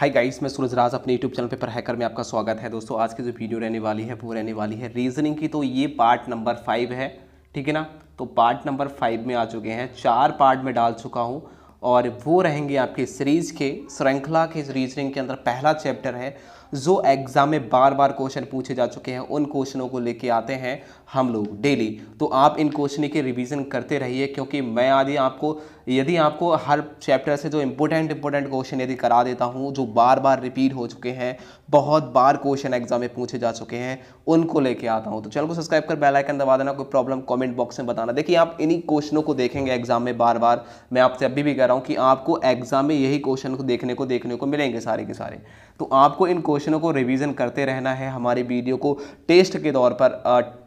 hi guys मैं सूरज राज अपने YouTube channel paper hacker में आपका स्वागत है दोस्तों आज की जो वीडियो रहने वाली है वो रहने वाली है रीजनिंग की तो ये पार्ट नंबर फाइव है ठीक है ना तो पार्ट नंबर फाइव में आ चुके हैं चार पार्ट में डाल चुका हूँ और वो रहेंगे आपके सीरीज़ के श्रृंखला के रीजनिंग के अंदर पहला चैप्टर है जो एग्ज़ाम में बार बार क्वेश्चन पूछे जा चुके हैं उन क्वेश्चनों को लेके आते हैं हम लोग डेली तो आप इन क्वेश्चन के रिवीजन करते रहिए क्योंकि मैं आदि आपको यदि आपको हर चैप्टर से जो इम्पोर्टेंट इम्पोर्टेंट क्वेश्चन यदि करा देता हूँ जो बार बार रिपीट हो चुके हैं बहुत बार क्वेश्चन एग्जाम में पूछे जा चुके हैं उनको लेके आता हूँ तो चैनल को सब्सक्राइब कर बेल आइकन दबा देना कोई प्रॉब्लम कमेंट बॉक्स में बताना देखिए आप इन्हीं क्वेश्चनों को देखेंगे एग्जाम में बार बार मैं आपसे अभी भी कह रहा हूँ कि आपको एग्जाम में यही क्वेश्चन को देखने को देखने को मिलेंगे सारे के सारे तो आपको इन क्वेश्चन क्वेश्चनों को रिवीजन करते रहना है हमारी वीडियो को टेस्ट के तौर पर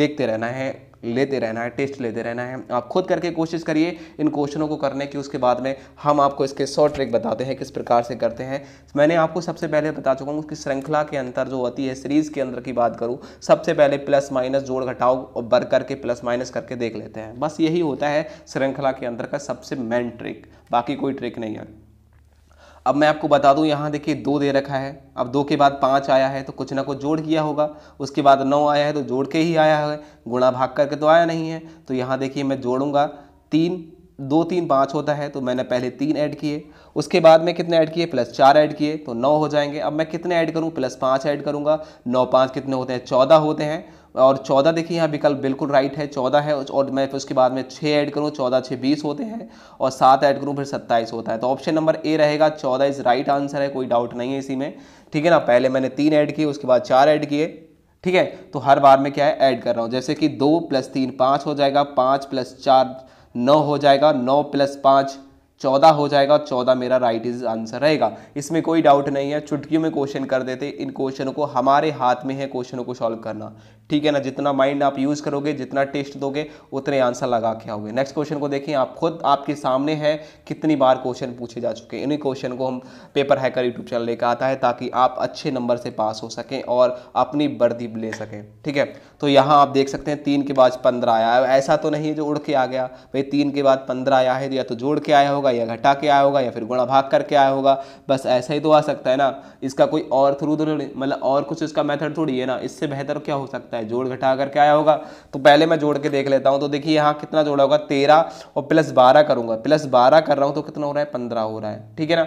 देखते रहना है लेते रहना है टेस्ट लेते रहना है आप खुद करके कोशिश करिए इन क्वेश्चनों को करने की उसके बाद में हम आपको इसके शॉर्ट ट्रिक बताते हैं किस प्रकार से करते हैं मैंने आपको सबसे पहले बता चुका हूँ कि श्रृंखला के अंतर जो होती है सीरीज़ के अंदर की बात करूँ सबसे पहले प्लस माइनस जोड़ घटाओ और बर करके प्लस माइनस करके देख लेते हैं बस यही होता है श्रृंखला के अंदर का सबसे मेन ट्रिक बाकी कोई ट्रिक नहीं है अब मैं आपको बता दूं यहाँ देखिए दो दे रखा है अब दो के बाद पाँच आया है तो कुछ ना कुछ जोड़ किया होगा उसके बाद नौ आया है तो जोड़ के ही आया है गुणा भाग करके तो आया नहीं है तो यहाँ देखिए मैं जोड़ूंगा तीन दो तीन पाँच होता है तो मैंने पहले तीन ऐड किए उसके बाद मैं कितने ऐड किए प्लस चार ऐड किए तो नौ हो जाएंगे अब मैं कितने ऐड करूँ प्लस पाँच ऐड करूँगा नौ पाँच कितने होते हैं चौदह होते हैं और चौदह देखिए यहाँ विकल्प बिल्कुल राइट है चौदह है और मैं फिर उसके बाद में छः ऐड करूँ चौदह छः बीस होते हैं और सात ऐड करूँ फिर सत्ताईस होता है तो ऑप्शन नंबर ए रहेगा चौदह इज़ राइट आंसर है कोई डाउट नहीं है इसी में ठीक है ना पहले मैंने तीन ऐड किए उसके बाद चार ऐड किए ठीक है तो हर बार में क्या है ऐड कर रहा हूँ जैसे कि दो प्लस तीन पाँच हो जाएगा पाँच प्लस चार नौ हो जाएगा नौ प्लस पाँच चौदह हो जाएगा और चौदह मेरा राइट इज आंसर रहेगा इसमें कोई डाउट नहीं है चुटकियों में क्वेश्चन कर देते इन क्वेश्चनों को हमारे हाथ में है क्वेश्चनों को सॉल्व करना ठीक है ना जितना माइंड आप यूज़ करोगे जितना टेस्ट दोगे उतने आंसर लगा के आओगे नेक्स्ट क्वेश्चन को देखिए आप खुद आपके सामने है कितनी बार क्वेश्चन पूछे जा चुके हैं इन्हीं क्वेश्चन को हम पेपर हैकर यूट्यूब चैनल लेकर आता है ताकि आप अच्छे नंबर से पास हो सकें और अपनी वर्दी ले सकें ठीक है तो यहाँ आप देख सकते हैं तीन के बाद पंद्रह आया ऐसा तो नहीं है जो उड़ के आ गया भाई तीन के बाद पंद्रह आया है या तो जोड़ के आया होगा होगा या घटा के आया होगा या फिर गुणा भाग करके आया होगा बस ऐसा ही तो आ सकता है ना इसका कोई और थ्रू तो मतलब और कुछ इसका मेथड थोड़ी है ना इससे बेहतर क्या हो सकता है जोड़ घटा करके आया होगा तो पहले मैं जोड़ के देख लेता हूँ तो देखिए यहाँ कितना जोड़ा होगा तेरह और प्लस बारह करूँगा प्लस बारह कर रहा हूँ तो कितना हो रहा है पंद्रह हो रहा है ठीक है ना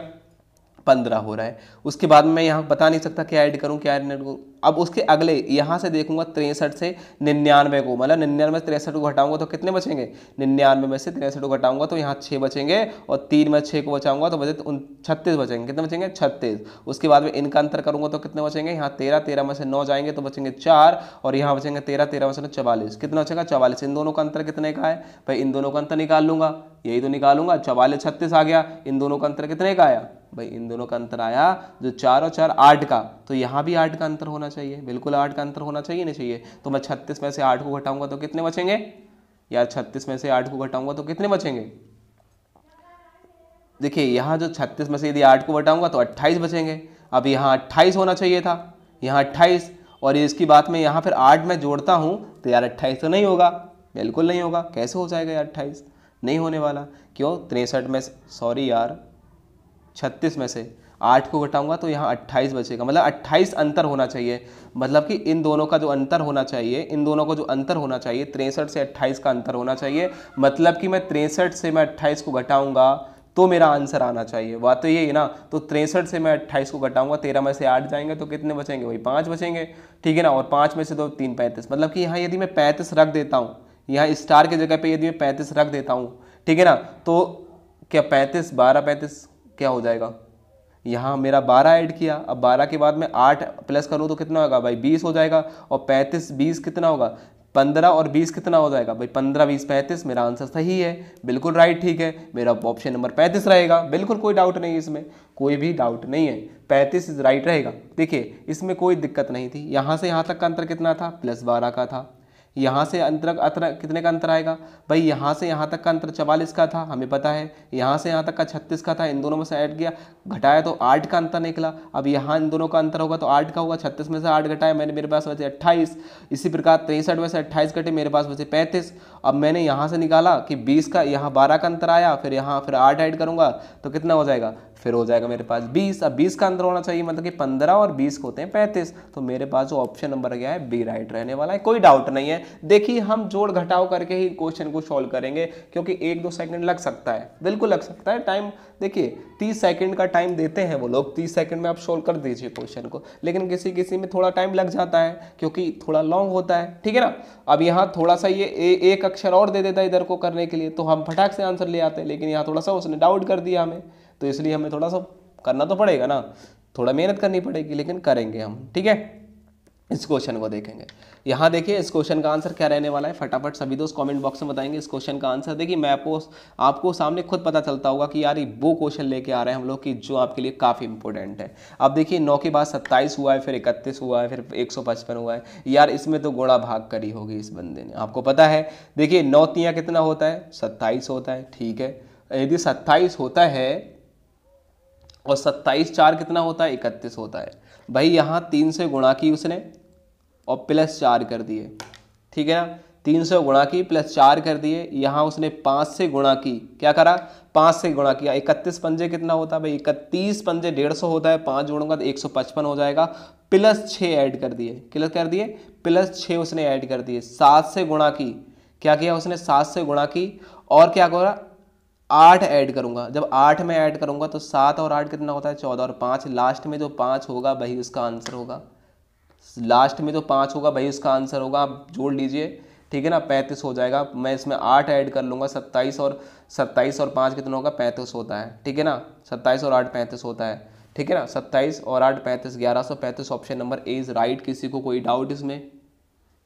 पंद्रह हो रहा है उसके बाद मैं यहाँ बता नहीं सकता क्या ऐड करूँ क्या ऐड करूँ अब उसके अगले यहाँ से देखूंगा तिरसठ से निन्यानवे को मतलब निन्यानवे से तिरसठ को घटाऊंगा तो कितने बचेंगे निन्यानवे में से तिरसठ को घटाऊंगा तो यहाँ छः बचेंगे और तीन में छः को बचाऊंगा तो बचे उन छत्तीस बचेंगे कितने बचेंगे छत्तीस उसके बाद में इनका अंतर करूंगा तो कितने बचेंगे यहाँ तेरह तेरह में से नौ जाएंगे तो बचेंगे चार और यहाँ बचेंगे तेरह तेरह में से चवालीस कितना बचेगा चवालीस इन दोनों का अंतर कितने का है भाई इन दोनों का अंतर निकाल लूँगा यही तो निकालूंगा चवालीस छत्तीस आ गया इन दोनों का अंतर कितने का आया भाई इन दोनों का अंतर आया जो चार और चार आठ का तो यहाँ भी आठ का अंतर होना चाहिए बिल्कुल आठ का अंतर होना चाहिए नहीं चाहिए तो मैं छत्तीस में से आठ को घटाऊंगा तो कितने बचेंगे यार छत्तीस में से आठ को घटाऊंगा तो कितने बचेंगे देखिए यहाँ जो छत्तीस में से यदि आठ को घटाऊंगा तो अट्ठाईस बचेंगे अब यहाँ अट्ठाईस होना चाहिए था यहाँ अट्ठाईस और इसकी बात में यहाँ फिर आठ में जोड़ता हूँ तो यार अट्ठाईस तो नहीं होगा बिल्कुल नहीं होगा कैसे हो जाएगा यार अट्ठाईस नहीं होने वाला क्यों तिरसठ में सॉरी यार छत्तीस में से आठ को घटाऊंगा तो यहाँ अट्ठाईस बचेगा मतलब 28 अंतर होना चाहिए मतलब कि इन दोनों का जो अंतर होना चाहिए इन दोनों का जो अंतर होना चाहिए तिरसठ से अट्ठाईस का अंतर होना चाहिए मतलब कि मैं तिरसठ से मैं अट्ठाईस को घटाऊंगा तो मेरा आंसर आना चाहिए बात तो ये है ना तो तिरसठ से मैं अट्ठाईस को घटाऊंगा तेरह में से आठ जाएंगे तो कितने बचेंगे भाई पाँच बचेंगे ठीक है ना और पाँच में से दो तो तीन पैंतीस मतलब कि यहाँ यदि मैं पैंतीस रख देता हूँ यहाँ स्टार की जगह पे यदि मैं पैंतीस रख देता हूँ ठीक है ना तो क्या पैंतीस बारह पैंतीस क्या हो जाएगा यहाँ मेरा 12 ऐड किया अब 12 के बाद मैं 8 प्लस करूँ तो कितना होगा भाई 20 हो जाएगा और 35 20 कितना होगा 15 और 20 कितना हो जाएगा भाई 15 20 35 मेरा आंसर सही है बिल्कुल राइट ठीक है मेरा ऑप्शन नंबर 35 रहेगा बिल्कुल कोई डाउट नहीं इसमें कोई भी डाउट नहीं है 35 इज राइट रहेगा देखिए इसमें कोई दिक्कत नहीं थी यहाँ से यहाँ तक का अंतर कितना था प्लस बारह का था यहाँ से अंतर अंतर कितने का अंतर आएगा भाई यहाँ से यहाँ तक का अंतर चवालीस का था हमें पता है यहाँ से यहाँ तक का छत्तीस का था इन दोनों में से ऐड किया घटाया तो आठ का अंतर निकला अब यहाँ इन दोनों का अंतर होगा तो आठ का होगा छत्तीस में से आठ घटाया मैंने मेरे पास बचे अट्ठाईस इसी प्रकार तिरसठ में से अट्ठाईस घटे मेरे पास बचे पैंतीस अब मैंने यहाँ से निकाला कि बीस का यहाँ बारह का अंतर आया फिर यहाँ फिर आठ ऐड करूँगा तो कितना हो जाएगा फिर हो जाएगा मेरे पास बीस अब बीस का अंदर होना चाहिए मतलब कि पंद्रह और बीस होते हैं पैंतीस तो मेरे पास जो ऑप्शन नंबर गया है बी राइट रहने वाला है कोई डाउट नहीं है देखिए हम जोड़ घटाव करके ही क्वेश्चन को सॉल्व करेंगे क्योंकि एक दो सेकंड लग सकता है बिल्कुल लग सकता है टाइम देखिए तीस सेकेंड का टाइम देते हैं वो लोग तीस सेकेंड में आप सोल्व कर दीजिए क्वेश्चन को लेकिन किसी किसी में थोड़ा टाइम लग जाता है क्योंकि थोड़ा लॉन्ग होता है ठीक है ना अब यहाँ थोड़ा सा ये ए, एक अक्षर और दे देता है इधर को करने के लिए तो हम फटाक से आंसर ले आते हैं लेकिन यहाँ थोड़ा सा उसने डाउट कर दिया हमें तो इसलिए हमें थोड़ा सा करना तो पड़ेगा ना थोड़ा मेहनत करनी पड़ेगी लेकिन करेंगे हम ठीक है इस क्वेश्चन को देखेंगे यहाँ देखिए इस क्वेश्चन का आंसर क्या रहने वाला है फटाफट सभी दोस्त कमेंट बॉक्स में बताएंगे इस क्वेश्चन का आंसर देखिए मैं आपको आपको सामने खुद पता चलता होगा कि यार वो क्वेश्चन लेके आ रहे हैं हम लोग कि जो आपके लिए काफ़ी इंपॉर्टेंट है अब देखिए नौ के बाद सत्ताईस हुआ है फिर इकतीस हुआ है फिर एक हुआ है यार इसमें तो गोड़ा भाग करी होगी इस बंदे ने आपको पता है देखिए नौतियाँ कितना होता है सत्ताईस होता है ठीक है यदि सत्ताईस होता है और सत्ताईस चार कितना होता है इकतीस होता है भाई यहाँ तीन से गुणा की उसने और प्लस चार कर दिए ठीक है ना तीन सौ गुणा की प्लस चार कर दिए यहाँ उसने पाँच से गुणा की क्या करा पाँच से गुणा किया इकतीस पंजे कितना होता है भाई इकतीस पंजे डेढ़ सौ होता है पाँच जोड़ूंगा तो एक सौ पचपन हो जाएगा प्लस छः ऐड कर दिए क्लस कर दिए प्लस छः उसने ऐड कर दिए सात से गुणा की क्या किया उसने सात से गुणा की और क्या करा आठ ऐड करूँगा जब आठ में ऐड करूँगा तो सात और आठ कितना होता है चौदह और पाँच लास्ट में जो पाँच होगा वही उसका आंसर होगा लास्ट में जो पाँच होगा वही उसका आंसर होगा आप जोड़ लीजिए ठीक है ना पैंतीस हो जाएगा मैं इसमें आठ ऐड कर लूँगा सत्ताईस और सत्ताईस और पाँच कितना होगा पैंतीस होता है ठीक है ना सत्ताईस और आठ पैंतीस होता है ठीक है ना सत्ताईस और आठ पैंतीस ग्यारह सौ पैंतीस option number A is right किसी को कोई डाउट इसमें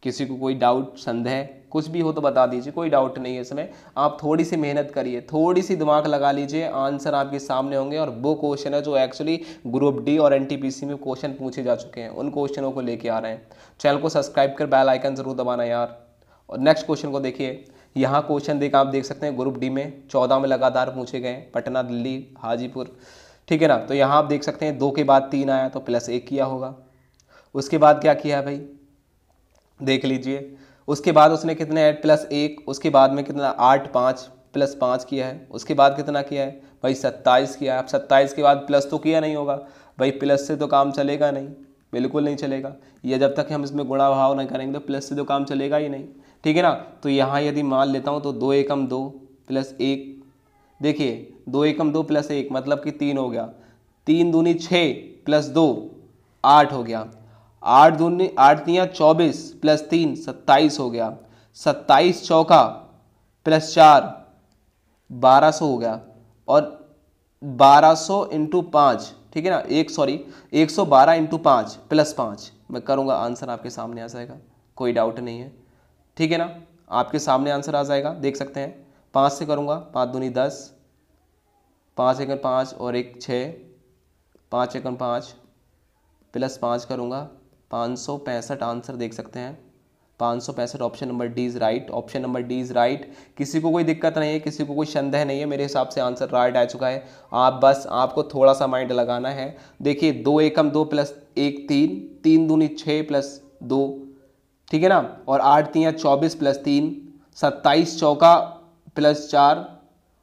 किसी को कोई डाउट संदेह कुछ भी हो तो बता दीजिए कोई डाउट नहीं है इसमें आप थोड़ी सी मेहनत करिए थोड़ी सी दिमाग लगा लीजिए आंसर आपके सामने होंगे और वो क्वेश्चन है जो एक्चुअली ग्रुप डी और एनटीपीसी में क्वेश्चन पूछे जा चुके हैं उन क्वेश्चनों को लेके आ रहे हैं चैनल को सब्सक्राइब कर बेल आइकन ज़रूर दबाना यार और नेक्स्ट क्वेश्चन को देखिए यहाँ क्वेश्चन देख आप देख सकते हैं ग्रुप डी में चौदह में लगातार पूछे गए पटना दिल्ली हाजीपुर ठीक है ना तो यहाँ आप देख सकते हैं दो के बाद तीन आया तो प्लस एक किया होगा उसके बाद क्या किया भाई देख लीजिए उसके बाद उसने कितने ऐड प्लस एक उसके बाद में कितना आठ पाँच प्लस पाँच किया है उसके बाद कितना किया है भाई सत्ताईस किया है अब सत्ताईस के बाद प्लस तो किया नहीं होगा भाई प्लस से तो काम चलेगा नहीं बिल्कुल नहीं चलेगा या जब तक हम इसमें गुणा भाव नहीं करेंगे तो प्लस से तो काम चलेगा ही नहीं ठीक है ना तो यहाँ यदि मान लेता हूँ तो दो एकम दो प्लस एक देखिए दो एकम दो प्लस एक मतलब कि तीन हो गया तीन दूनी छः प्लस दो आठ हो गया आठ दूनी आठ दिया चौबीस प्लस तीन सत्ताईस हो गया सत्ताईस चौका प्लस चार बारह सौ हो गया और बारह सौ इंटू पाँच ठीक है ना एक सॉरी एक सौ बारह इंटू पाँच प्लस पाँच मैं करूँगा आंसर आपके सामने आ जाएगा कोई डाउट नहीं है ठीक है ना आपके सामने आंसर आ जाएगा देख सकते हैं पाँच से करूँगा पाँच दूनी दस पाँच एक पाँच और एक छः पाँच एकन पाँच प्लस पाँच करूँगा पाँच आंसर देख सकते हैं पाँच option number D is right option number D is right किसी को कोई दिक्कत नहीं है किसी को कोई संदेह नहीं है मेरे हिसाब से आंसर राइट आ चुका है आप बस आपको थोड़ा सा माइंड लगाना है देखिए दो एकम दो प्लस एक तीन तीन दूनी छः प्लस दो ठीक है ना और आठ तियाँ चौबीस प्लस तीन सत्ताईस चौका प्लस चार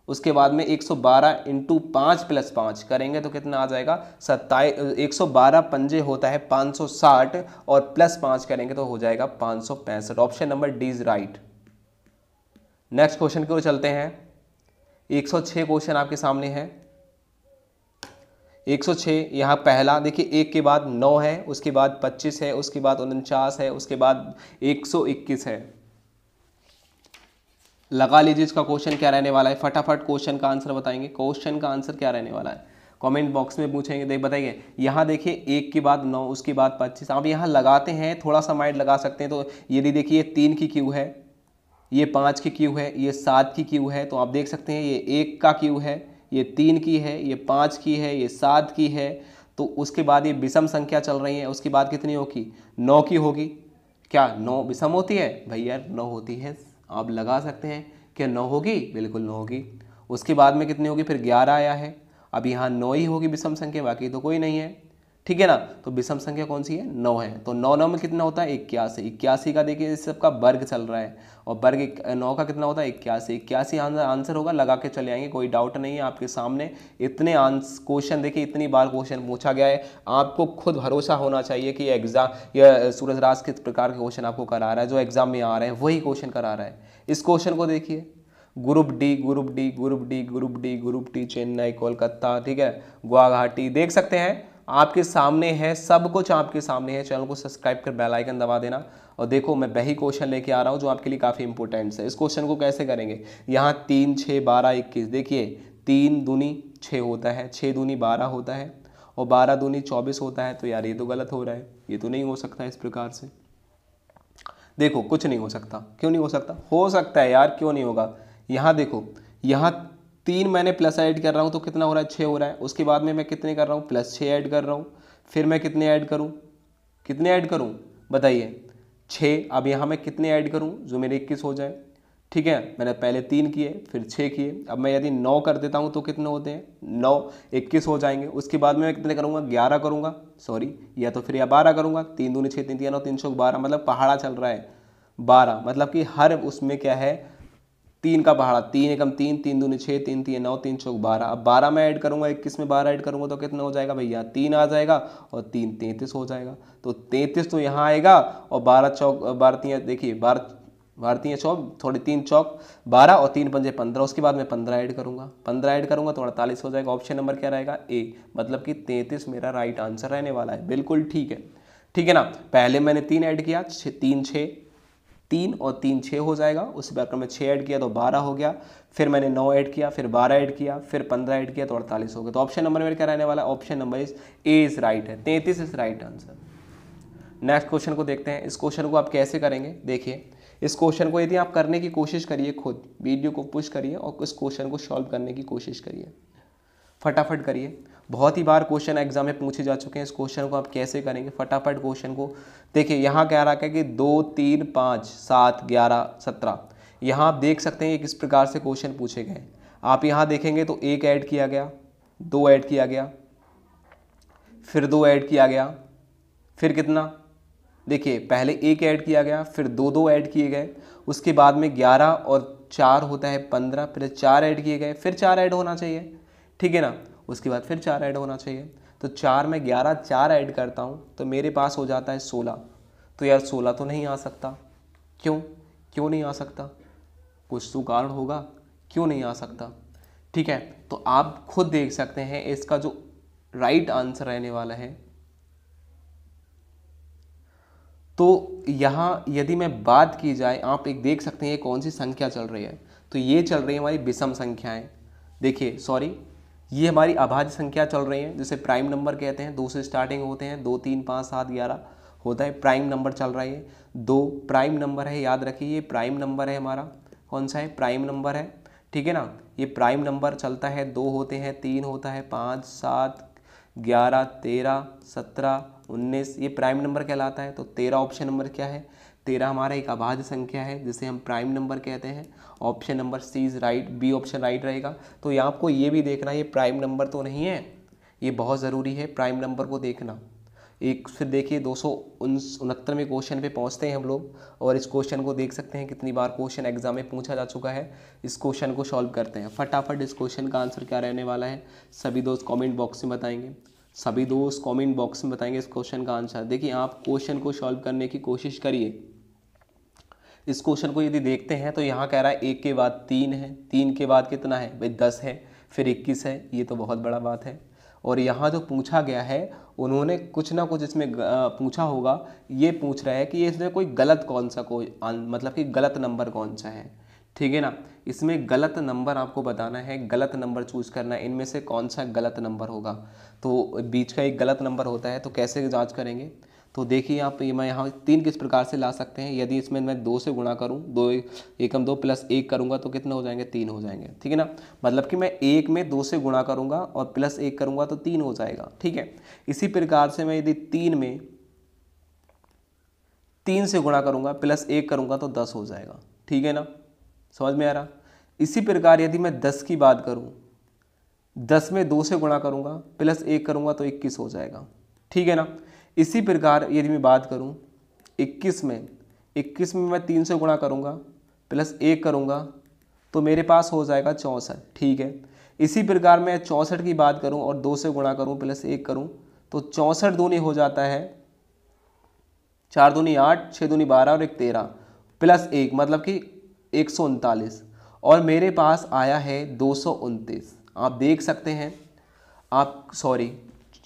उसके बाद में 112 सौ बारह इंटू पाँच प्लस पाँच करेंगे तो कितना आ जाएगा सत्ताई एक सौ बारह पंजे होता है 560 और प्लस पाँच करेंगे तो हो जाएगा पाँच option number D is right next question की ओर चलते हैं 106 क्वेश्चन आपके सामने है 106 यहाँ पहला देखिए एक के बाद नौ है उसके बाद पच्चीस है उसके बाद उनचास है उसके बाद 121 है लगा लीजिए इसका क्वेश्चन क्या रहने वाला है फटाफट क्वेश्चन का आंसर बताएंगे क्वेश्चन का आंसर क्या रहने वाला है कमेंट बॉक्स में पूछेंगे देख बताइए यहाँ देखिए एक की बाद नौ उसके बाद पच्चीस आप यहाँ लगाते हैं थोड़ा सा माइंड लगा सकते हैं तो यदि देखिए तीन की क्यू है ये पाँच की क्यू है ये सात की क्यू है तो आप देख सकते हैं ये एक का क्यू है ये तीन की है ये पाँच की है ये सात की है तो उसके बाद ये विषम संख्या चल रही है उसके बाद कितनी होगी नौ की होगी क्या नौ विषम होती है भैया नौ होती है आप लगा सकते हैं क्या नौ होगी बिल्कुल नौ होगी उसके बाद में कितनी होगी फिर ग्यारह आया है अब यहाँ नौ ही होगी विषम संख्या बाकी तो कोई नहीं है ठीक है ना तो विषम संख्या कौन सी है नौ है तो नौ नौ में कितना होता है इक्यासी इक्यासी का देखिए इस सबका वर्ग चल रहा है और वर्ग नौ का कितना होता है इक्यासी इक्यासी आंसर होगा लगा के चले आएंगे कोई डाउट नहीं है आपके सामने इतने आंस क्वेश्चन देखिए इतनी बार क्वेश्चन पूछा गया है आपको खुद भरोसा होना चाहिए कि एग्जाम या सूरज राज किस प्रकार के क्वेश्चन आपको करा रहा है जो एग्जाम में आ रहे हैं वही क्वेश्चन करा रहा है इस क्वेश्चन को देखिए group D group D group D group D group D Chennai Kolkata ठीक है गुवाहाटी देख सकते हैं आपके सामने है सब कुछ आपके सामने है चैनल को सब्सक्राइब कर बेल आइकन दबा देना और देखो मैं वही क्वेश्चन लेके आ रहा हूँ जो आपके लिए काफ़ी इंपॉर्टेंट है इस क्वेश्चन को कैसे करेंगे यहाँ तीन छः बारह इक्कीस देखिए तीन दूनी छः होता है छः दूनी बारह होता है और बारह दूनी चौबीस होता है तो यार ये तो गलत हो रहा है ये तो नहीं हो सकता इस प्रकार से देखो कुछ नहीं हो सकता क्यों नहीं हो सकता हो सकता है यार क्यों नहीं होगा यहाँ देखो यहाँ तीन मैंने प्लस ऐड कर रहा हूँ तो कितना हो रहा है छः हो रहा है उसके बाद में मैं कितने कर रहा हूँ प्लस छः ऐड कर रहा हूँ फिर मैं कितने ऐड करूँ कितने ऐड करूँ बताइए छः अब यहाँ मैं कितने ऐड करूँ जो मेरे इक्कीस हो जाए ठीक है मैंने पहले तीन किए फिर छः किए अब मैं यदि नौ कर देता हूँ तो कितने होते हैं नौ इक्कीस हो जाएंगे उसके बाद में मैं कितने करूँगा ग्यारह करूँगा सॉरी या तो फिर या बारह करूँगा तीन दूनी छः तीन तीन नौ तीन सौ बारह मतलब पहाड़ा चल रहा है बारह मतलब कि हर उसमें क्या है तीन का पहाड़ा तीन एकम तीन तीन दूनी छः तीन तीन नौ तीन चौक बारह अब बारह में ऐड करूंगा इक्कीस में बारह ऐड करूंगा तो कितना हो जाएगा भैया तीन आ जाएगा और तीन तैंतीस हो जाएगा तो तैंतीस तो यहाँ आएगा और बारह चौक भारतीय देखिए बारह भारतीय चौक थोड़े तीन चौक बारह और तीन पंजे पंद्रह उसके बाद मैं पंद्रह ऐड करूँगा पंद्रह ऐड करूँगा तो अड़तालीस हो जाएगा ऑप्शन नंबर क्या रहेगा ए मतलब कि तैंतीस मेरा राइट आंसर रहने वाला है बिल्कुल ठीक है ठीक है ना पहले मैंने तीन ऐड किया छ तीन छः तीन और तीन छः हो जाएगा उस बाद मैं छः ऐड किया तो बारह हो गया फिर मैंने नौ ऐड किया फिर बारह ऐड किया फिर पंद्रह ऐड किया तो अड़तालीस हो गया तो ऑप्शन नंबर मेरा क्या रहने वाला है option number is A is right है तैंतीस is right answer next question को देखते हैं इस क्वेश्चन को आप कैसे करेंगे देखिए इस क्वेश्चन को यदि आप करने की कोशिश करिए खुद वीडियो को पुश करिए और इस क्वेश्चन को सॉल्व करने की कोशिश करिए फटाफट करिए बहुत ही बार क्वेश्चन एग्जाम में पूछे जा चुके हैं इस क्वेश्चन को आप कैसे करेंगे फटाफट क्वेश्चन को देखिए यहाँ क्या रहा है कि दो तीन पाँच सात ग्यारह सत्रह यहाँ आप देख सकते हैं कि किस प्रकार से क्वेश्चन पूछे गए आप यहाँ देखेंगे तो एक ऐड किया गया दो ऐड किया गया फिर दो ऐड किया गया फिर कितना देखिए पहले एक ऐड किया गया फिर दो दो ऐड किए गए उसके बाद में ग्यारह और चार होता है पंद्रह फिर चार ऐड किए गए फिर चार ऐड होना चाहिए ठीक है ना उसके बाद फिर चार ऐड होना चाहिए तो चार में ग्यारह चार ऐड करता हूँ तो मेरे पास हो जाता है सोलह तो यार सोलह तो नहीं आ सकता क्यों क्यों नहीं आ सकता कुछ तो कारण होगा क्यों नहीं आ सकता ठीक है तो आप खुद देख सकते हैं इसका जो राइट आंसर रहने वाला है तो यहाँ यदि मैं बात की जाए आप एक देख सकते हैं कौन सी संख्या चल रही है तो ये चल रही है हमारी विषम संख्याएं देखिए सॉरी ये हमारी अभाज्य संख्या चल रही है जिसे प्राइम नंबर कहते हैं दो से स्टार्टिंग होते हैं दो तीन पाँच सात ग्यारह होता है प्राइम नंबर चल रहा है दो प्राइम नंबर है याद रखिए ये प्राइम नंबर है हमारा कौन सा है प्राइम नंबर है ठीक है ना ये प्राइम नंबर चलता है दो होते हैं तीन होता है पाँच सात ग्यारह तेरह सत्रह उन्नीस ये प्राइम नंबर कहलाता है तो तेरह ऑप्शन नंबर क्या है तेरह हमारा एक अबाध संख्या है जिसे हम प्राइम नंबर कहते हैं option number C is right B option right रहेगा तो यहाँ आपको ये भी देखना ये प्राइम नंबर तो नहीं है ये बहुत ज़रूरी है प्राइम नंबर को देखना एक फिर देखिए दो सौ उनहत्तरवें क्वेश्चन पे पहुँचते हैं हम लोग और इस क्वेश्चन को देख सकते हैं कितनी बार क्वेश्चन एग्जाम में पूछा जा चुका है इस क्वेश्चन को सॉल्व करते हैं फटाफट इस क्वेश्चन का आंसर क्या रहने वाला है सभी दोस्त कमेंट बॉक्स में बताएंगे सभी दोस्त कमेंट बॉक्स में बताएंगे इस क्वेश्चन का आंसर देखिए आप क्वेश्चन को सॉल्व करने की कोशिश करिए इस क्वेश्चन को यदि देखते हैं तो यहाँ कह रहा है एक के बाद तीन है तीन के बाद कितना है भाई दस है फिर इक्कीस है ये तो बहुत बड़ा बात है और यहाँ जो पूछा गया है उन्होंने कुछ ना कुछ इसमें पूछा होगा ये पूछ रहा है कि इसमें कोई गलत कौन सा कोई मतलब कि गलत नंबर कौन सा है ठीक है ना इसमें गलत नंबर आपको बताना है गलत नंबर चूज करना है इनमें से कौन सा गलत नंबर होगा तो बीच का एक गलत नंबर होता है तो कैसे जांच करेंगे तो देखिए आप ये मैं यहाँ तीन किस प्रकार से ला सकते हैं यदि इसमें मैं दो से गुणा करूँ दो एकम दो प्लस एक करूँगा तो कितने हो जाएंगे तीन हो जाएंगे ठीक है ना मतलब कि मैं एक में दो से गुणा करूँगा और प्लस एक करूँगा तो तीन हो जाएगा ठीक है इसी प्रकार से मैं यदि तीन में तीन से गुणा करूँगा प्लस एक करूँगा तो दस हो जाएगा ठीक है ना समझ में आ रहा इसी प्रकार यदि मैं दस की बात करूँ दस में दो से गुणा करूँगा प्लस एक करूँगा तो इक्कीस हो जाएगा ठीक है ना इसी प्रकार यदि मैं बात करूँ इक्कीस में इक्कीस में मैं तीन सौ गुणा करूँगा प्लस एक करूँगा तो मेरे पास हो जाएगा चौंसठ ठीक है इसी प्रकार मैं चौंसठ की बात करूँ और दो से गुणा करूँ प्लस एक करूँ तो चौंसठ दूनी हो जाता है चार दूनी आठ छः दूनी बारह और एक तेरह प्लस एक मतलब कि एक सौ उनतालीस और मेरे पास आया है दो सौ उनतीस आप देख सकते हैं आप सॉरी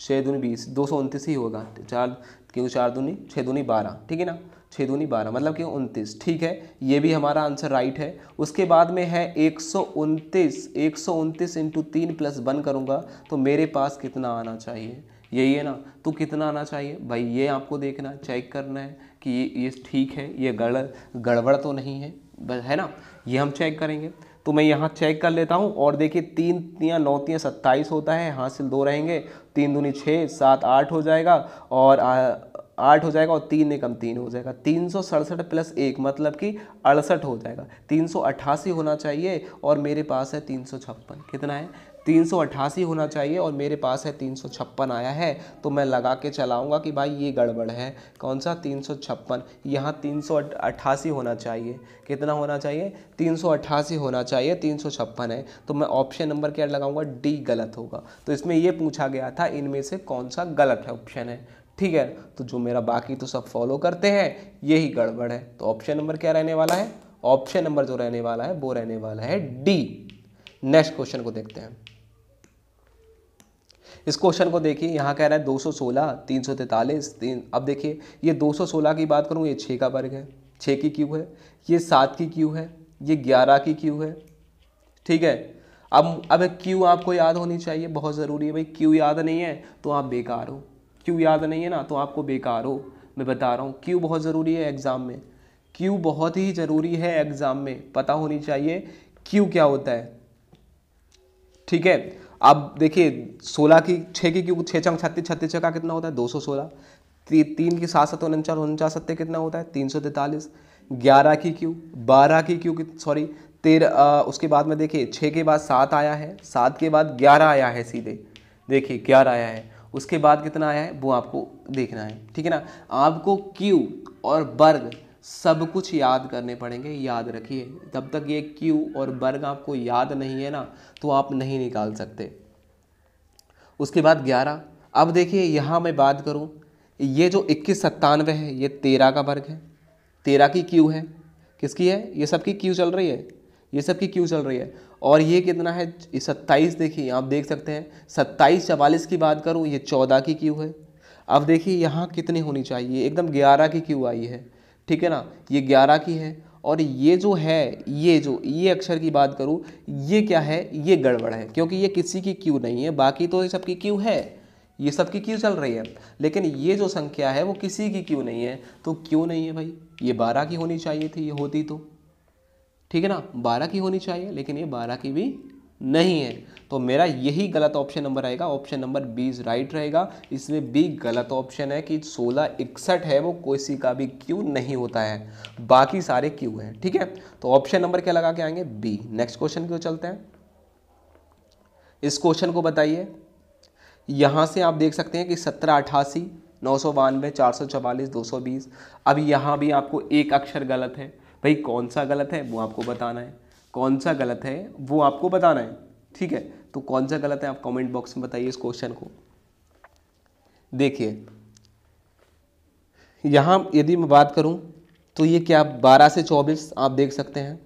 छः दूनी बीस दो सौ उनतीस ही होगा चार क्योंकि चार दूनी छः दूनी बारह ठीक है ना छः दूनी बारह मतलब कि उनतीस ठीक है ये भी हमारा आंसर राइट है उसके बाद में है एक सौ उनतीस एक सौ उनतीस इंटू तीन प्लस वन करूँगा तो मेरे पास कितना आना चाहिए यही है ना तो कितना आना चाहिए भाई ये आपको देखना है चेक करना है कि ये ये ठीक है ये गड़ गड़बड़ तो नहीं है है ना ये हम चेक करेंगे तो मैं यहाँ चेक कर लेता हूँ और देखिए तीन तियाँ नौ तियाँ सत्ताईस होता है हासिल दो रहेंगे तीन दूनी छः सात आठ हो जाएगा और आठ हो जाएगा और तीन एकम तीन हो जाएगा तीन सौ सड़सठ प्लस एक मतलब कि अड़सठ हो जाएगा तीन सौ अट्ठासी होना चाहिए और मेरे पास है तीन सौ छप्पन कितना है तीन होना चाहिए और मेरे पास है तीन आया है तो मैं लगा के चलाऊँगा कि भाई ये गड़बड़ है कौन सा तीन सौ छप्पन यहाँ तीन सौ अट्ठासी होना चाहिए कितना होना चाहिए तीन सौ अट्ठासी होना चाहिए तीन सौ छप्पन है तो मैं ऑप्शन नंबर क्या लगाऊंगा डी गलत होगा तो इसमें ये पूछा गया था इनमें से कौन सा गलत है ऑप्शन है ठीक है तो जो मेरा बाकी तो सब फॉलो करते हैं यही गड़बड़ है तो ऑप्शन नंबर क्या रहने वाला है ऑप्शन नंबर जो रहने वाला है वो रहने वाला है डी नेक्स्ट क्वेश्चन को देखते हैं इस क्वेश्चन को देखिए यहाँ कह रहा है 216 सौ तीन अब देखिए ये 216 की बात करूँ ये छः का वर्ग है छः की क्यू है ये सात की क्यू है ये ग्यारह की क्यू है ठीक है अब अब क्यू आपको याद होनी चाहिए बहुत ज़रूरी है भाई क्यू याद नहीं है तो आप बेकार हो क्यू याद नहीं है ना तो आपको बेकार हो मैं बता रहा हूँ क्यू बहुत ज़रूरी है एग्ज़ाम में क्यू बहुत ही ज़रूरी है एग्ज़ाम में पता होनी चाहिए क्यू क्या होता है ठीक है अब देखिए सोलह की छः की क्योंकि छः चंग छत्तीस छत्तीस का कितना होता है दो सौ सोलह ती, तीन की सात सत्तर उनचास उनचास सत्तर कितना होता है तीन सौ तैंतालीस ग्यारह की क्यू बारह की क्यू सॉरी तेरह उसके बाद में देखिए छः के बाद सात आया है सात के बाद ग्यारह आया है सीधे देखिए ग्यारह आया है उसके बाद कितना आया है वो आपको देखना है ठीक है ना आपको क्यू और वर्ग सब कुछ याद करने पड़ेंगे याद रखिए जब तक ये क्यू और वर्ग आपको याद नहीं है ना तो आप नहीं निकाल सकते उसके बाद ग्यारह अब देखिए यहाँ मैं बात करूँ ये जो इक्कीस सत्तानवे है ये तेरह का वर्ग है तेरह की क्यू है किसकी है ये सब की क्यू चल रही है ये सब की क्यू चल रही है और ये कितना है ये सत्ताईस देखिए आप देख सकते हैं सत्ताईस चवालीस की बात करूँ ये चौदह की क्यू है अब देखिए यहाँ कितनी होनी चाहिए एकदम ग्यारह की क्यू आई है ठीक है ना ये ग्यारह की है और ये जो है ये जो ये अक्षर की बात करूँ ये क्या है ये गड़बड़ है क्योंकि ये किसी की क्यू नहीं है बाकी तो ये सबकी क्यू है ये सबकी क्यू चल रही है लेकिन ये जो संख्या है वो किसी की क्यू नहीं है तो क्यों नहीं है भाई ये बारह की होनी चाहिए थी ये होती तो ठीक है ना बारह की होनी चाहिए लेकिन ये बारह की भी नहीं है तो मेरा यही गलत ऑप्शन नंबर आएगा ऑप्शन नंबर बी राइट रहेगा इसमें बी गलत ऑप्शन है कि सोलह इकसठ है वो कोसी का भी क्यू नहीं होता है बाकी सारे क्यू है ठीक है तो ऑप्शन नंबर क्या लगा के आएंगे बी नेक्स्ट क्वेश्चन क्यों चलते हैं इस क्वेश्चन को बताइए यहां से आप देख सकते हैं कि सत्रह अठासी नौ सौ बानवे चार सौ चवालीस दो सौ बीस अब यहाँ भी आपको एक अक्षर गलत है भाई कौन सा गलत है वो आपको बताना है कौन सा गलत है वो आपको बताना है ठीक है तो कौन सा गलत है आप कमेंट बॉक्स में बताइए इस क्वेश्चन को देखिए यहां यदि मैं बात करूं तो ये क्या 12 से 24 आप देख सकते हैं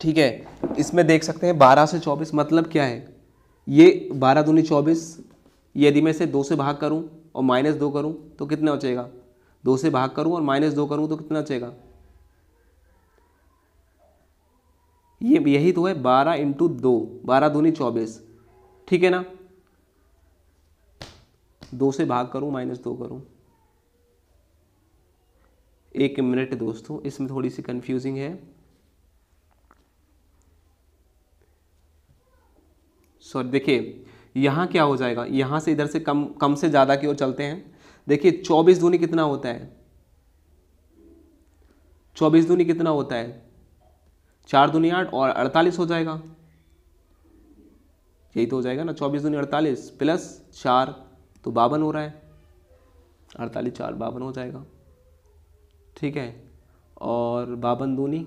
ठीक है इसमें देख सकते हैं 12 से 24 मतलब क्या है ये 12 दूनी 24 यदि मैं इसे दो से भाग करूं और माइनस दो करूं तो कितना हो जाएगा दो से भाग करूं और माइनस दो करूं तो कितना जाएगा ये यही तो है बारह इंटू दो बारह दूनी चौबीस ठीक है ना दो से भाग करूं माइनस दो करूं एक मिनट दोस्तों इसमें थोड़ी सी कंफ्यूजिंग है सॉरी देखिए यहां क्या हो जाएगा यहां से इधर से कम कम से ज़्यादा की ओर चलते हैं देखिए चौबीस दूनी कितना होता है चौबीस दूनी कितना होता है चार दूनी आठ और अड़तालीस हो जाएगा यही तो हो जाएगा ना चौबीस दूनी अड़तालीस प्लस चार तो बावन हो रहा है अड़तालीस चार बावन हो जाएगा ठीक है और बावन दूनी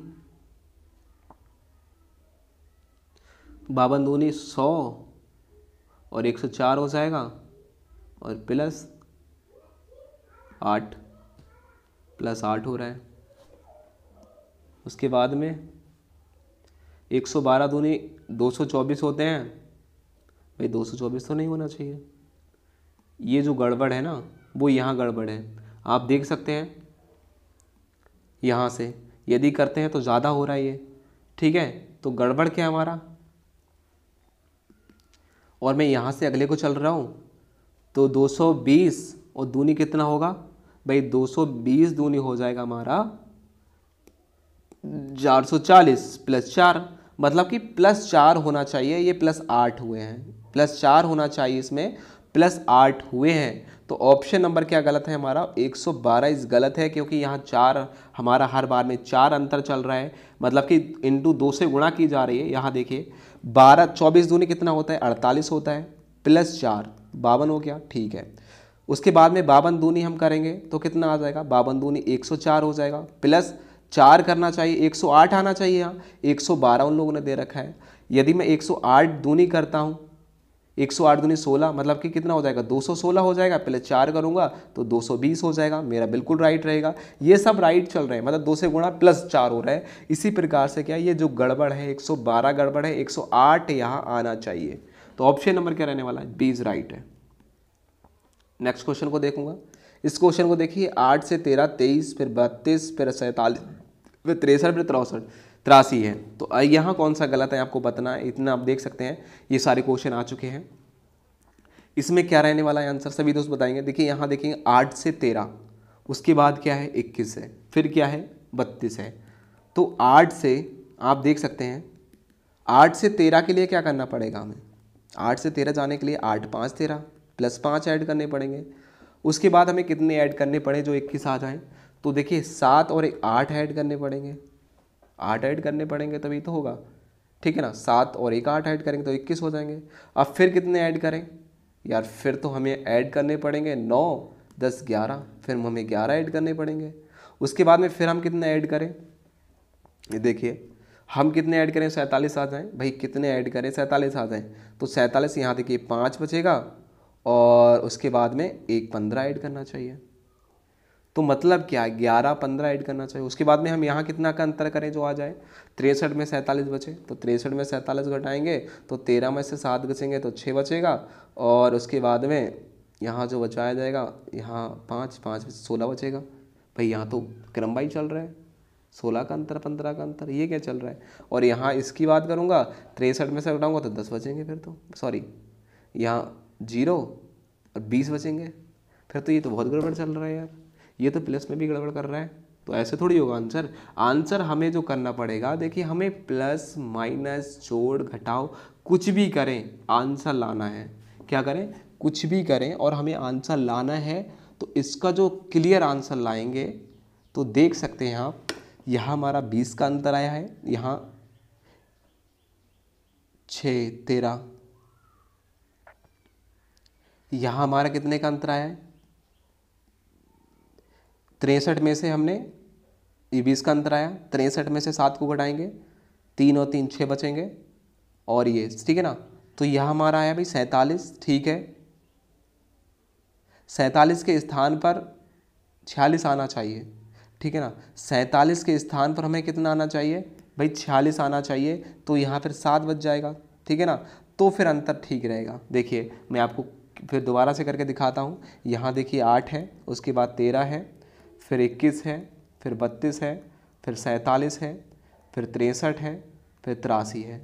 बावन दूनी सौ और एक सौ चार हो जाएगा और प्लस आठ प्लस आठ हो रहा है उसके बाद में एक सौ बारह दूनी तो दो सौ चौबीस होते हैं भाई दो सौ चौबीस तो नहीं होना चाहिए ये जो गड़बड़ है ना वो यहाँ गड़बड़ है आप देख सकते हैं यहाँ से यदि करते हैं तो ज़्यादा हो रहा है ये ठीक है तो गड़बड़ क्या है हमारा और मैं यहाँ से अगले को चल रहा हूँ तो 220 और दूनी कितना होगा भाई 220 दूनी हो जाएगा हमारा 440 प्लस चार मतलब कि प्लस चार होना चाहिए ये प्लस आठ हुए हैं प्लस चार होना चाहिए इसमें प्लस आठ हुए हैं तो ऑप्शन नंबर क्या गलत है हमारा 112 इस गलत है क्योंकि यहाँ चार हमारा हर बार में चार अंतर चल रहा है मतलब कि इंटू दो से गुणा की जा रही है यहाँ देखिए 12 24 दूनी कितना होता है 48 होता है प्लस चार बावन हो गया ठीक है उसके बाद में बावन दूनी हम करेंगे तो कितना आ जाएगा बावन दूनी एक हो जाएगा प्लस चार करना चाहिए 108 आना चाहिए यहाँ 112 उन लोगों ने दे रखा है यदि मैं 108 दूनी करता हूँ 108 दूनी सोलह मतलब कि कितना हो जाएगा 216 हो जाएगा पहले चार करूँगा तो 220 हो जाएगा मेरा बिल्कुल राइट रहेगा ये सब राइट चल रहे हैं मतलब दो से गुणा प्लस चार हो रहा है इसी प्रकार से क्या ये जो गड़बड़ है एक गड़बड़ है एक सौ आना चाहिए तो ऑप्शन नंबर क्या रहने वाला है बीज राइट है नेक्स्ट क्वेश्चन को देखूंगा इस क्वेश्चन को देखिए आठ से तेरह तेईस फिर बत्तीस फिर सैंतालीस फिर तिरसठ फिर तिरसठ तिरासी है तो यहाँ कौन सा गलत है आपको बताना है इतना आप देख सकते हैं ये सारे क्वेश्चन आ चुके हैं इसमें क्या रहने वाला है आंसर सभी दोस्त बताएंगे देखिए यहाँ देखेंगे आठ से तेरह उसके बाद क्या है इक्कीस है फिर क्या है बत्तीस है तो आठ से आप देख सकते हैं आठ से तेरह के लिए क्या करना पड़ेगा हमें आठ से तेरह जाने के लिए आठ पाँच तेरह प्लस पाँच ऐड करने पड़ेंगे उसके बाद हमें कितने ऐड करने पड़े जो इक्कीस आ जाएँ तो देखिए सात और एक आठ ऐड करने पड़ेंगे आठ ऐड करने पड़ेंगे तभी तो होगा ठीक है ना सात और एक आठ ऐड करेंगे तो इक्कीस हो जाएंगे अब फिर कितने ऐड करें यार फिर तो हमें ऐड करने पड़ेंगे नौ दस ग्यारह फिर हमें ग्यारह ऐड करने पड़ेंगे उसके बाद में फिर हम कितने ऐड करें ये देखिए हम कितने ऐड करें सैंतालीस आ जाएँ भाई कितने ऐड करें सैंतालीस आ जाएँ तो सैंतालीस यहाँ देखिए पाँच बचेगा और उसके बाद में एक पंद्रह ऐड करना चाहिए तो मतलब क्या ग्यारह पंद्रह ऐड करना चाहिए उसके बाद में हम यहाँ कितना का अंतर करें जो आ जाए तिरसठ में सैंतालीस बचे तो तिरसठ में सैंतालीस घटाएंगे तो तेरह में से सात बचेंगे तो छः बचेगा और उसके बाद में यहाँ जो बचाया जाएगा यहाँ पाँच पाँच सोलह बचेगा भाई यहाँ तो क्रम बाई चल रहा है सोलह का अंतर पंद्रह का अंतर ये क्या चल रहा है और यहाँ इसकी बात करूँगा तिरसठ में से घटाऊँगा तो दस बचेंगे फिर तो सॉरी यहाँ जीरो और बीस बचेंगे फिर तो ये तो बहुत गड़बड़ चल रहा है यार ये तो प्लस में भी गड़बड़ कर रहा है तो ऐसे थोड़ी होगा आंसर आंसर हमें जो करना पड़ेगा देखिए हमें प्लस माइनस जोड़ घटाओ कुछ भी करें आंसर लाना है क्या करें कुछ भी करें और हमें आंसर लाना है तो इसका जो क्लियर आंसर लाएंगे तो देख सकते हैं आप यहाँ हमारा बीस का अंतर आया है यहाँ छः तेरह यहाँ हमारा कितने का अंतर आया है तिरसठ में से हमने ये बीस का अंतर आया तिरसठ में से सात को घटाएंगे तीन और तीन छः बचेंगे और ये ठीक है ना तो यह हमारा आया भाई सैंतालीस ठीक है सैंतालीस के स्थान पर छियालीस आना चाहिए ठीक है ना सैंतालीस के स्थान पर हमें कितना आना चाहिए भाई छियालीस आना चाहिए तो यहाँ फिर सात बच जाएगा ठीक है ना तो फिर अंतर ठीक रहेगा देखिए मैं आपको फिर दोबारा से करके दिखाता हूँ यहाँ देखिए आठ है उसके बाद तेरह है फिर इक्कीस है फिर बत्तीस है फिर सैंतालीस है फिर तिरसठ है फिर तिरासी है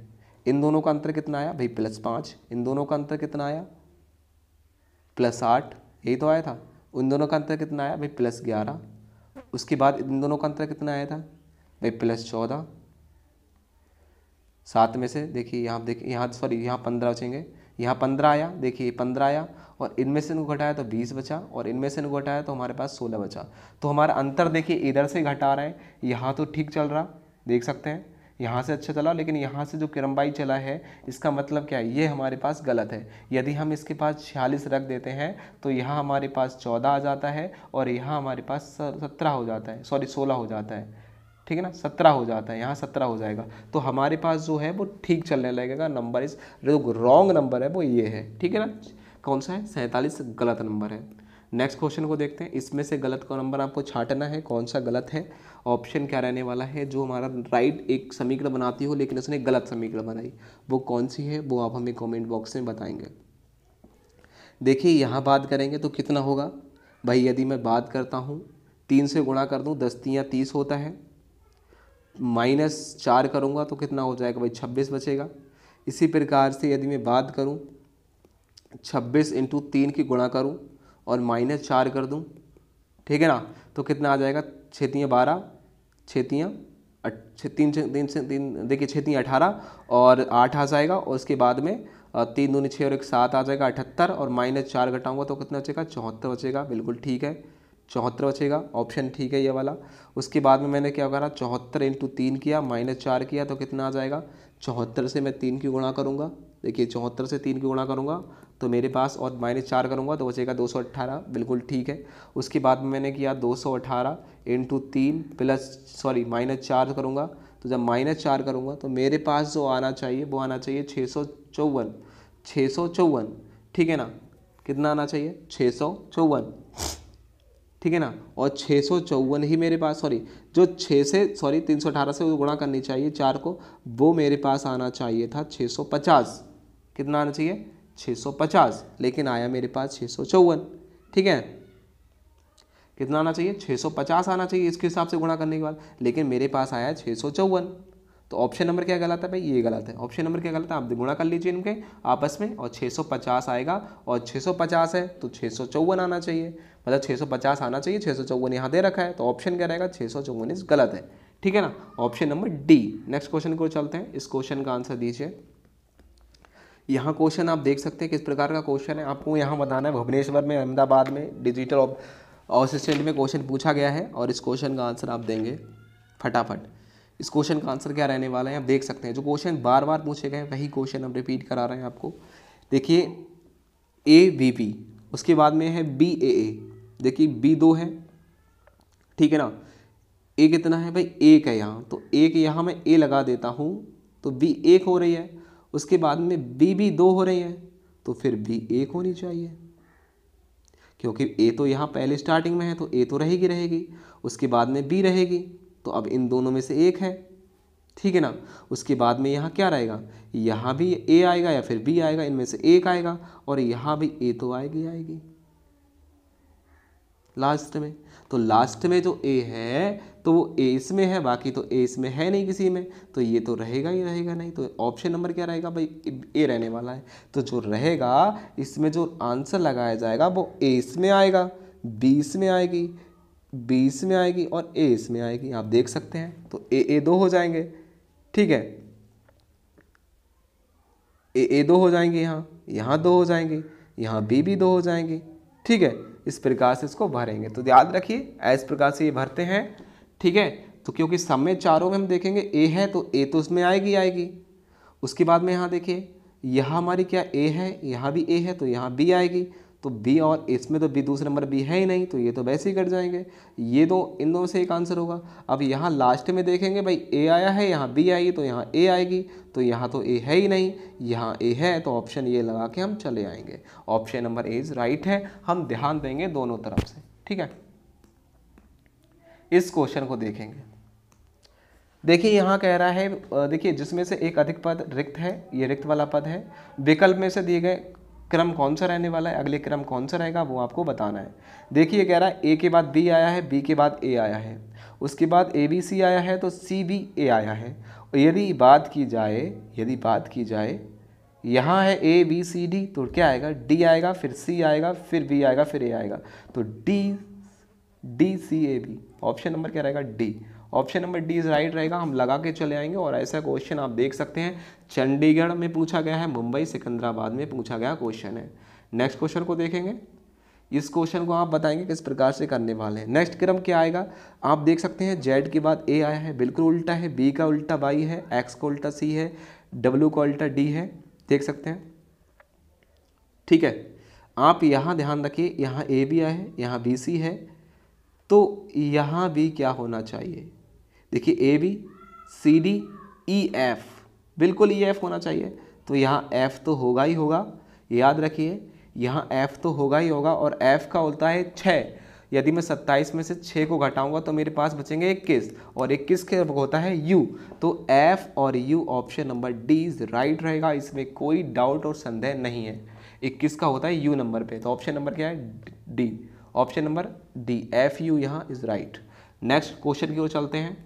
इन दोनों का अंतर कितना आया भाई प्लस पाँच इन दोनों का अंतर कितना आया प्लस आठ यही तो आया था उन दोनों का अंतर कितना आया भाई प्लस ग्यारह उसके बाद इन दोनों का अंतर कितना आया था भाई प्लस चौदह सात में से देखिए यहाँ देखिए यहाँ सॉरी यहाँ पंद्रह बचेंगे यहाँ पंद्रह आया देखिए पंद्रह आया और इनमें से इनको घटाया तो बीस बचा और इनमें से इनको घटाया तो हमारे पास सोलह बचा तो हमारा अंतर देखिए इधर से घटा रहा है यहाँ तो ठीक चल रहा देख सकते हैं यहाँ से अच्छा चला लेकिन यहाँ से जो किरम्बाई चला है इसका मतलब क्या है ये हमारे पास गलत है यदि हम इसके पास छियालीस रख देते हैं तो यहाँ हमारे पास चौदह आ जाता है और यहाँ हमारे पास सत्रह हो जाता है सॉरी सोलह हो जाता है ठीक है ना सत्रह हो जाता है यहाँ सत्रह हो जाएगा तो हमारे पास जो है वो ठीक चलने लगेगा नंबर इस जो रॉन्ग नंबर है वो ये है ठीक है ना कौन सा है सैंतालीस गलत नंबर है नेक्स्ट क्वेश्चन को देखते हैं इसमें से गलत का नंबर आपको छाटना है कौन सा गलत है ऑप्शन क्या रहने वाला है जो हमारा राइट एक समीकरण बनाती हो लेकिन उसने गलत समीकरण बनाई वो कौन सी है वो आप हमें कमेंट बॉक्स में बताएंगे देखिए यहाँ बात करेंगे तो कितना होगा भाई यदि मैं बात करता हूँ तीन से गुणा कर दूँ दस तीन या तीस होता है माइनस चार करूँगा तो कितना हो जाएगा भाई छब्बीस बचेगा इसी प्रकार से यदि मैं बात करूँ छब्बीस इंटू तीन की गुणा करूँ और माइनस चार कर दूँ ठीक है ना तो कितना आ जाएगा छतियाँ बारह छतियाँ तीन तीन तीन देखिए छतियाँ अठारह और आठ आ जाएगा और उसके बाद में तीन दूनी छः और एक सात आ जाएगा अठहत्तर और माइनस चार घटाऊँगा तो कितना बचेगा चौहत्तर बचेगा बिल्कुल ठीक है चौहत्तर बचेगा ऑप्शन ठीक है ये वाला उसके बाद में मैंने क्या करा चौहत्तर इंटू तीन किया माइनस चार किया तो कितना आ जाएगा चौहत्तर से मैं तीन की गुणा करूँगा देखिए चौहत्तर से तीन की गुणा करूँगा तो मेरे पास और माइनस चार करूँगा तो बचेगा दो सौ अट्ठारह बिल्कुल ठीक है उसके बाद में मैंने किया दो सौ अठारह इंटू तीन प्लस सॉरी माइनस चार करूँगा तो जब माइनस चार करूँगा तो मेरे पास जो आना चाहिए वो आना चाहिए छः सौ चौवन छः सौ चौवन ठीक है ना कितना आना चाहिए छः सौ चौवन ठीक है ना और छः सौ चौवन ही मेरे पास सॉरी जो छः से सॉरी तीन सौ अठारह से गुणा करनी चाहिए चार को वो मेरे पास आना चाहिए था छः सौ पचास कितना आना चाहिए छः सौ पचास लेकिन आया मेरे पास छः सौ चौवन ठीक है कितना आना चाहिए छः सौ पचास आना चाहिए इसके हिसाब से गुणा करने के बाद लेकिन मेरे पास आया छः सौ चौवन तो ऑप्शन नंबर क्या गलत है भाई ये गलत है ऑप्शन नंबर क्या गलत है आप गुणा कर लीजिए इनके आपस में और 650 आएगा और 650 है तो छः आना चाहिए मतलब छः सौ पचास आना चाहिए छः सौ चौवन यहाँ दे रखा है तो ऑप्शन क्या रहेगा छः सौ चौवन इज गलत है ठीक है ना option number D next question को चलते हैं इस क्वेश्चन का आंसर दीजिए यहाँ क्वेश्चन आप देख सकते हैं किस प्रकार का क्वेश्चन है आपको यहाँ बताना है भुवनेश्वर में अहमदाबाद में डिजिटल असिस्टेंट में क्वेश्चन पूछा गया है और इस क्वेश्चन का आंसर आप देंगे फटाफट इस क्वेश्चन का आंसर क्या रहने वाला है आप देख सकते हैं जो क्वेश्चन बार बार पूछे गए वही क्वेश्चन हम रिपीट करा रहे हैं आपको देखिए ए वी पी उसके बाद में है बी ए ए देखिए बी दो है ठीक है ना ए कितना है भाई एक है यहाँ तो एक यहाँ मैं ए लगा देता हूँ तो बी एक हो रही है उसके बाद में बी भी दो हो रही है तो फिर बी एक होनी चाहिए क्योंकि ए तो यहाँ पहले स्टार्टिंग में है तो ए तो रहेगी रहेगी उसके बाद में बी रहेगी तो अब इन दोनों में से एक है ठीक है ना उसके बाद में यहाँ क्या रहेगा यहाँ भी ए आएगा या फिर बी आएगा इनमें से एक आएगा और यहाँ भी ए तो आएगी आएगी लास्ट में तो लास्ट में जो ए है तो वो ए इसमें है बाकी तो ए इसमें है नहीं किसी में तो ये तो रहेगा ही रहेगा नहीं तो ऑप्शन नंबर क्या रहेगा भाई ए रहने वाला है तो जो रहेगा इसमें जो आंसर लगाया जाएगा वो ए इसमें आएगा बी इसमें आएगी बी इसमें आएगी और ए इसमें आएगी आप देख सकते हैं तो ए ए दो हो जाएंगे ठीक है ए ए दो हो जाएंगे यहाँ यहाँ दो हो जाएंगे यहाँ बी भी दो हो जाएंगे ठीक है इस प्रकार से इसको भरेंगे तो याद रखिए इस प्रकार से ये भरते हैं ठीक है तो क्योंकि समय चारों में हम देखेंगे ए है तो ए तो उसमें आएगी आएगी उसके बाद में यहाँ देखिए यहाँ हमारी क्या ए है यहाँ भी ए है तो यहाँ बी आएगी तो बी और इसमें तो बी दूसरे नंबर बी है ही नहीं तो ये तो वैसे ही कट जाएंगे ये दो इन दोनों से एक आंसर होगा अब यहाँ लास्ट में देखेंगे भाई ए आया है यहाँ बी आई तो यहाँ ए आएगी तो यहाँ तो ए है ही नहीं यहाँ ए है तो ऑप्शन ये लगा के हम चले आएंगे option number A is right है हम ध्यान देंगे दोनों तरफ से ठीक है इस क्वेश्चन को देखेंगे देखिए यहाँ कह रहा है देखिए जिसमें से एक अधिक पद रिक्त है ये रिक्त वाला पद है विकल्प में से दिए गए क्रम कौन सा रहने वाला है अगले क्रम कौन सा रहेगा वो आपको बताना है देखिए कह रहा है ए के बाद बी आया है बी के बाद ए आया है उसके बाद ए बी सी आया है तो सी बी ए आया है और यदि बात की जाए यदि बात की जाए यहाँ है ए बी सी डी तो क्या आएगा डी आएगा फिर सी आएगा फिर बी आएगा फिर ए आएगा तो D D C A B option number क्या रहेगा D option number D is right रहेगा हम लगा के चले आएंगे और ऐसा क्वेश्चन आप देख सकते हैं चंडीगढ़ में पूछा गया है मुंबई सिकंदराबाद में पूछा गया क्वेश्चन है नेक्स्ट क्वेश्चन को देखेंगे इस क्वेश्चन को आप बताएंगे किस प्रकार से करने वाले हैं नेक्स्ट क्रम क्या आएगा आप देख सकते हैं जेड के बाद ए आया है बिल्कुल उल्टा है बी का उल्टा वाई है एक्स का उल्टा सी है डब्ल्यू का उल्टा डी है देख सकते हैं ठीक है आप यहाँ ध्यान रखिए यहाँ ए भी आया है यहाँ बी सी है तो यहाँ भी क्या होना चाहिए देखिए A B C D E F बिल्कुल ई e, एफ होना चाहिए तो यहाँ एफ तो होगा ही होगा याद रखिए यहाँ एफ तो होगा ही होगा और एफ का होता है छः यदि मैं सत्ताईस में से छः को घटाऊंगा तो मेरे पास बचेंगे इक्कीस और इक्कीस के होता है यू तो एफ़ और U option number D is right रहेगा इसमें कोई डाउट और संदेह नहीं है इक्कीस का होता है यू नंबर पे तो ऑप्शन नंबर क्या है D option number D F U यहाँ इज राइट नेक्स्ट क्वेश्चन की ओर चलते हैं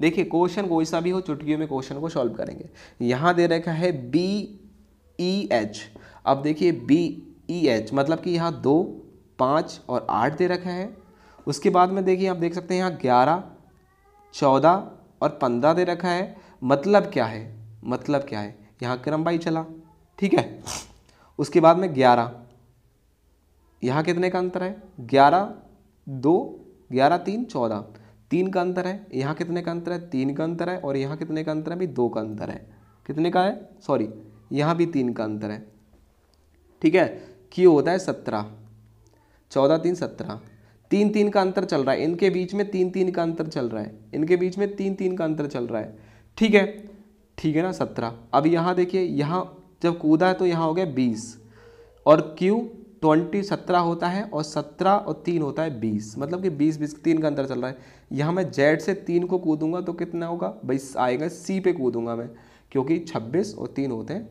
देखिए क्वेश्चन कोई सा भी हो चुटकियों में क्वेश्चन को सॉल्व करेंगे यहाँ दे रखा है बी ई एच अब देखिए बी ई एच मतलब कि यहाँ दो पाँच और आठ दे रखा है उसके बाद में देखिए आप देख सकते हैं यहाँ ग्यारह चौदह और पंद्रह दे रखा है मतलब क्या है मतलब क्या है यहाँ क्रम बाई चला ठीक है उसके बाद में ग्यारह यहाँ कितने का अंतर है ग्यारह दो ग्यारह तीन चौदह तीन का अंतर है यहाँ कितने का अंतर है तीन का अंतर है और यहाँ कितने का अंतर है भाई दो का अंतर है कितने का है सॉरी यहाँ भी तीन का अंतर है ठीक है क्यू होता है सत्रह चौदह तीन सत्रह तीन तीन का अंतर चल रहा है इनके बीच में तीन तीन का अंतर चल रहा है इनके बीच में तीन तीन का अंतर चल रहा है ठीक है ठीक है ना सत्रह अब यहाँ देखिए यहाँ जब कूदा है तो यहाँ हो गया बीस और क्यू ट्वेंटी सत्रह होता है और सत्रह और तीन होता है बीस मतलब कि बीस बीस तीन का अंदर चल रहा है यहाँ मैं जेड से तीन को कूदूंगा तो कितना होगा भाई आएगा सी पे कूदूंगा मैं क्योंकि छब्बीस और तीन होते हैं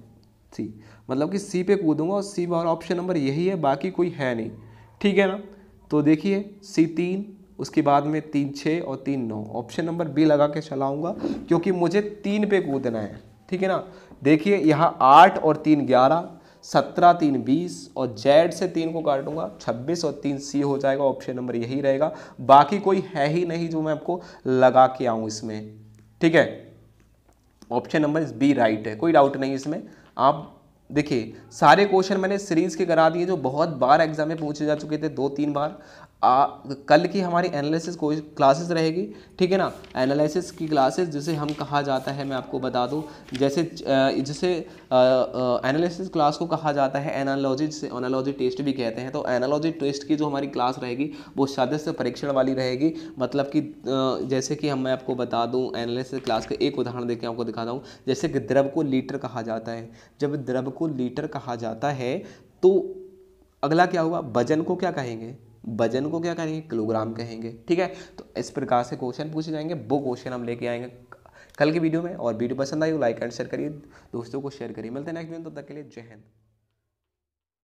सी मतलब कि सी पे कूदूंगा और सी और ऑप्शन नंबर यही है बाकी कोई है नहीं ठीक है ना तो देखिए सी तीन उसके बाद में तीन छः और तीन नौ ऑप्शन नंबर बी लगा के चलाऊँगा क्योंकि मुझे तीन पे कूदना है ठीक है ना देखिए यहाँ आठ और तीन ग्यारह सत्रह तीन बीस और जेड से तीन को काटूंगा छब्बीस और तीन सी हो जाएगा ऑप्शन नंबर यही रहेगा बाकी कोई है ही नहीं जो मैं आपको लगा के आऊं इसमें ठीक है ऑप्शन नंबर बी राइट है कोई डाउट नहीं इसमें आप देखिए सारे क्वेश्चन मैंने सीरीज़ के करा दिए जो बहुत बार एग्जाम में पूछे जा चुके थे दो तीन बार आ, कल की हमारी एनालिसिस को क्लासेस रहेगी ठीक है ना एनालिसिस की क्लासेस जिसे हम कहा जाता है मैं आपको बता दूँ जैसे जिसे एनालिसिस क्लास को कहा जाता है एनालॉजी जिसे एनालॉजी टेस्ट भी कहते हैं तो एनालॉजी टेस्ट की जो हमारी क्लास रहेगी वो सदस्य परीक्षण वाली रहेगी मतलब कि जैसे कि हम मैं आपको बता दूँ एनालिसिस क्लास का एक उदाहरण देकर आपको दिखाता हूँ जैसे कि द्रव को लीटर कहा जाता है जब द्रव को लीटर कहा जाता है तो अगला क्या हुआ वजन को क्या कहेंगे वजन को क्या करेंगे किलोग्राम कहेंगे ठीक है तो इस प्रकार से क्वेश्चन पूछे जाएंगे वो क्वेश्चन हम लेके आएंगे कल की वीडियो में और वीडियो पसंद आई हो लाइक एंड शेयर करिए दोस्तों को शेयर करिए मिलते हैं नेक्स्ट दिन तब तो तक के लिए जय हिंद